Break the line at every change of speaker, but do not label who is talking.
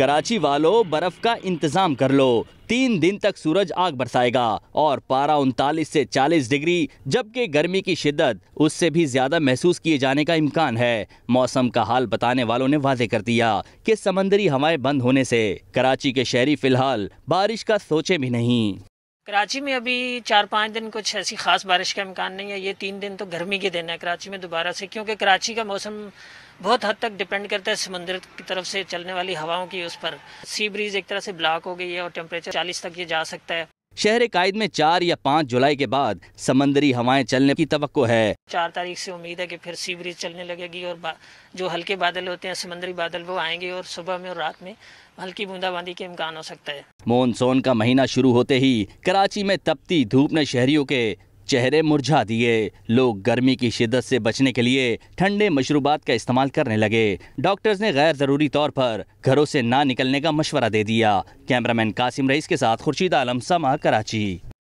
कराची वालों बर्फ का इंतजाम कर लो तीन दिन तक सूरज आग बरसाएगा और पारा उनतालीस से 40 डिग्री जबकि गर्मी की शिद्दत उससे भी ज़्यादा महसूस किए जाने का इम्कान है मौसम का हाल बताने वालों ने वाजे कर दिया कि समंदरी हवाएं बंद होने से कराची के शहरी फिलहाल बारिश का सोचे भी नहीं
कराची में अभी चार पाँच दिन कुछ ऐसी खास बारिश का इम्कान नहीं है ये तीन दिन तो गर्मी के दिन है कराची में दोबारा से क्योंकि कराची का मौसम बहुत हद तक डिपेंड करता है समुद्र की तरफ से चलने वाली हवाओं की उस पर सी ब्रीज एक तरह से ब्लॉक हो गई है और टेम्परेचर चालीस तक ये जा सकता है
शहर कायद में चार या पाँच जुलाई के बाद समंदरी हवाएं चलने की तो है
चार तारीख से उम्मीद है कि फिर सी ब्रिज चलने लगेगी और जो हल्के बादल होते हैं समंदरी बादल वो आएंगे और सुबह में और रात में हल्की बूंदाबांदी के इम्कान हो सकता है
मानसून का महीना शुरू होते ही कराची में तपती धूप ने शहरियों के चेहरे मुरझा दिए लोग गर्मी की शिदत से बचने के लिए ठंडे मशरूबात का इस्तेमाल करने लगे डॉक्टर्स ने गैर ज़रूरी तौर पर घरों से ना निकलने का मशवरा दे दिया कैमरामैन कासिम रईस के साथ खुर्शीद आलम समा कराची